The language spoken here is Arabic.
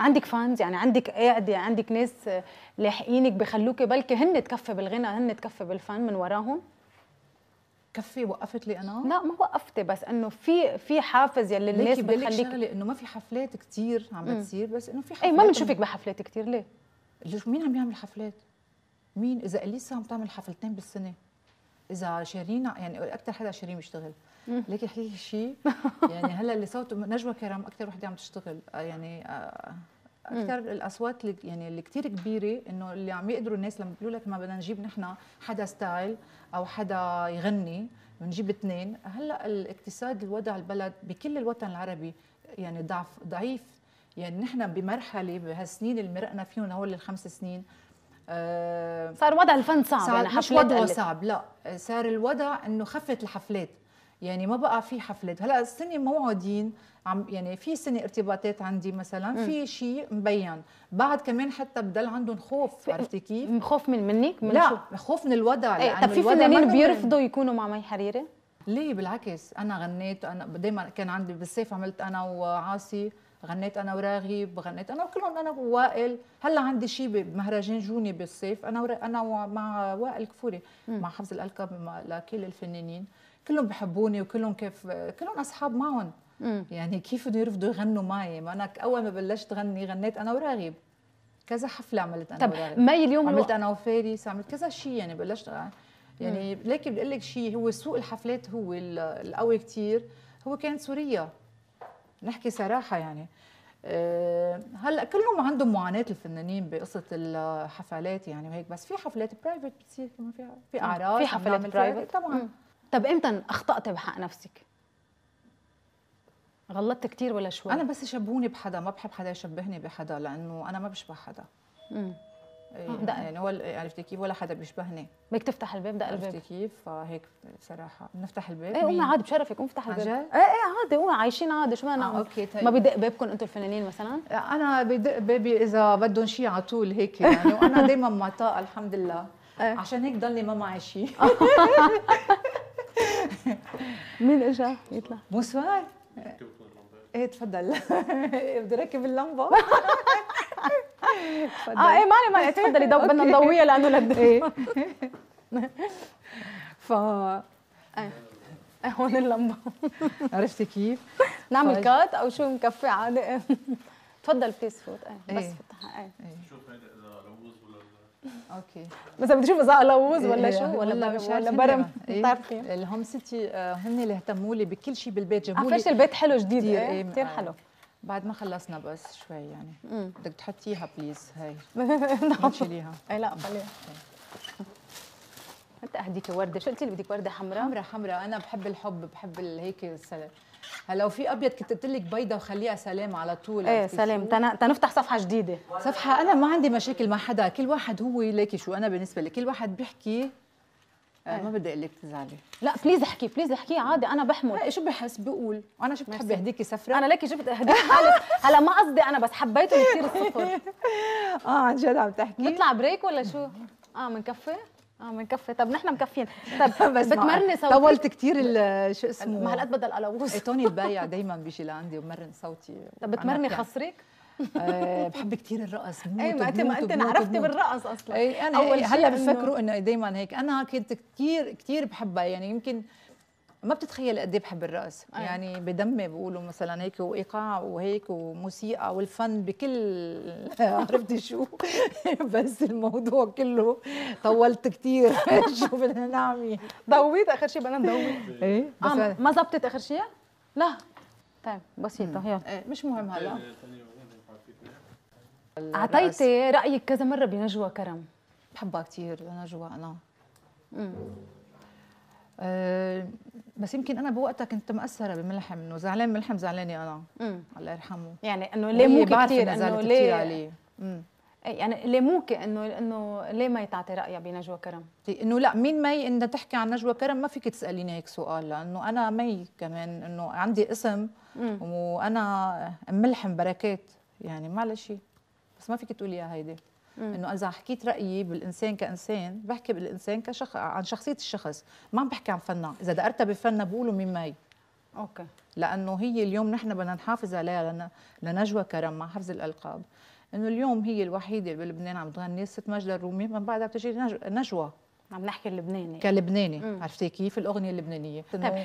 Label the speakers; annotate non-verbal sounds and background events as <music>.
Speaker 1: عندك فانز يعني عندك قاعدة يعني عندك ناس لاحقينك بخلوك بلكي هن تكفي بالغنى هن تكفي بالفن من وراهم كفي وقفت لي انا لا ما وقفتي بس انه في في حافز يلي الناس بتخليك شغله انه ما في حفلات كثير عم بتصير بس انه في إيه، حفلات اي ما بنشوفك بحفلات كثير ليه؟ ليش مين عم يعمل حفلات؟ مين اذا اليسا عم تعمل حفلتين بالسنه اذا شيرين يعني اكثر حدا شيرين بيشتغل لكن حقيقي شيء <laughs> يعني هلا اللي صوت نجوى كرم اكثر وحده عم تشتغل آه، يعني آه، اكثر الاصوات اللي يعني اللي كثير كبيره انه اللي عم يقدروا الناس لما بيقولوا لك ما بدنا نجيب نحن حدا ستايل او حدا يغني بنجيب اثنين هلا الاقتصاد الوضع البلد بكل الوطن العربي يعني ضعف ضعيف يعني نحن بمرحله بهالسنين اللي مرقنا فيهم هول الخمس سنين آه، صار وضع الفن صعب صار يعني مش وضعه صعب لا صار الوضع انه خفت الحفلات يعني ما بقى في حفلات هلا السنه موعدين عم يعني في سنه ارتباطات عندي مثلا في شيء مبين بعد كمان حتى بضل عندهم خوف عرفتي كيف خوف من منك من لا شو؟ خوف من الوضع ايه طب في فنانين بيرفضوا يكونوا مع مي حريري ليه بالعكس انا غنيت انا دائما كان عندي بالصيف عملت انا وعاصي غنيت انا وراغب غنيت انا وكلهم انا ووائل هلا عندي شيء بمهرجان جوني بالصيف انا ورا... انا مع وائل كفوري مع حفظ الالقاب لكل الفنانين كلهم بحبوني وكلهم كيف كلهم اصحاب معهم يعني كيف بدهم يرفضوا يغنوا معي ما انا اول ما بلشت غني غنيت انا وراغب كذا حفله عملت انا طب وراغب. مي اليوم عملت انا وفارس عملت كذا شيء يعني بلشت يعني ليك بدي اقول لك شيء هو سوق الحفلات هو القوي كثير هو كان سوريا نحكي صراحه يعني آه، هلا كلهم عندهم معاناه الفنانين بقصه الحفلات يعني وهيك بس في حفلات برايفت بتصير كمان فيها في آه، أعراض في حفلات برايفت طبعا مم. طب امتى اخطات بحق نفسك؟ غلطت كثير ولا شوي؟ انا بس شبهوني بحدا ما بحب حدا يشبهني بحدا لانه انا ما بشبه حدا مم. إيه، آه، دقن يعني هو إيه، عرفتي كيف ولا حدا بيشبهني بدك تفتح الباب دق الباب عرفتي كيف فهيك بصراحه بنفتح الباب ايه قومي عادي بشرفك قومي افتح الباب ايه ايه عادي قومي عايشين عادي شو بدنا آه اوكي طيب. ما بدق بابكم انتم الفنانين مثلا آه، انا بدق بابي اذا بدهم شيء على طول هيك يعني وانا <laughs> دائما معطاء الحمد لله إيه. عشان هيك ضلني ما معي شيء <laughs> مين اجا يطلع بونسوار ايه تفضل <laughs> بدي ركب اللمبه اه ايه مالي مالي تفضلي دو بدنا نضويها لانه لد <laughs> ايه ف آه، هون اللمبه <laughs> عرفتي كيف؟ نعمل كات او شو مكفي عادي <laughs> تفضل بليز فوت ايه بس إيه. فتحها ايه, إيه. شوف هيدا اذا لوز ولا اوكي بس بدي اشوف اذا لوز ولا شو ولا ولا برم إيه. بتعرفي الهوم سيتي آه، هن اللي اهتموا لي بكل شيء بالبيت جابوا لي البيت حلو جديد كثير آه، حلو بعد ما خلصنا بس شوي يعني بدك تحطيها بليز هاي <laughs> نعم. تشيليها اي لا خليها انت اهديك ورده شو قلتي لي بدك ورده حمراء حمراء حمراء انا بحب الحب بحب هيك السلام هلا وفي ابيض كنت قلت لك بيضه وخليها سلام على طول ايه سلام تنفتح صفحه جديده صفحه انا ما عندي مشاكل مع حدا كل واحد هو ليكي شو انا بالنسبه لي كل واحد بيحكي آه، ما بدي اقول لك تزعلي لا بليز احكي بليز احكي عادي انا بحمل شو بحس بقول وانا شو بتحبي هديك سفره انا لك شفت هديك حالك <laughs> هلا ما قصدي انا بس حبيته كثير الصفر <laughs> اه عن جد عم تحكي نطلع بريك ولا شو اه بنكفي اه بنكفي طب نحن مكفيين طب <laughs> بس بتمرني صوتي طولت كثير شو اسمه ما هالقد بدل القلاووس إيه، توني البايع دائما بيجي لعندي وبمرن صوتي طب بتمرني يعني خصرك آه، بحب كثير الرقص اي ما انت ما انت عرفتي بالرقص اصلا اي انا أول هلا بفكروا انه دايما هيك انا كنت كثير كثير بحبها يعني يمكن ما بتتخيل قد ايه بحب الرقص أيه. يعني بدمي بقولوا مثلا هيك وايقاع وهيك وموسيقى والفن بكل <laughs> عرفتي شو <laughs> بس الموضوع كله طولت كثير <laughs> شو بدنا نعمل ضويت اخر شيء بدنا نضوي إيه،, ايه بس آه ما زبطت اخر شيء لا طيب بسيطه يلا إيه، مش مهم هلا اعطيتي رايك كذا مره بنجوى كرم بحبها كثير نجوى انا أه بس يمكن انا بوقتها كنت مأثره بملحم انه زعلان ملحم زعلاني انا مم. الله يرحمه يعني انه ليه مو كثير انه ليه عليه إيه، يعني ليه موكي انه انه ليه ما تعطي رايها بنجوى كرم؟ إيه، انه لا مين مي انها تحكي عن نجوى كرم ما فيك تساليني هيك سؤال لانه انا مي كمان انه عندي اسم مم. وانا ملحم بركات يعني معلش شيء بس ما فيك تقولي يا هيدي انه اذا حكيت رايي بالانسان كانسان بحكي بالانسان كشخ عن شخصيه الشخص ما عم بحكي عن فنان اذا دقرتها بفنان بقولوا مين مي اوكي لانه هي اليوم نحن بدنا نحافظ عليها لنا لنجوى كرم مع حفظ الالقاب انه اليوم هي الوحيده بلبنان عم تغني ست مجد الرومي من بعدها بتجي نجوى عم نحكي اللبناني كلبناني عرفتي كيف الاغنيه اللبنانيه طيب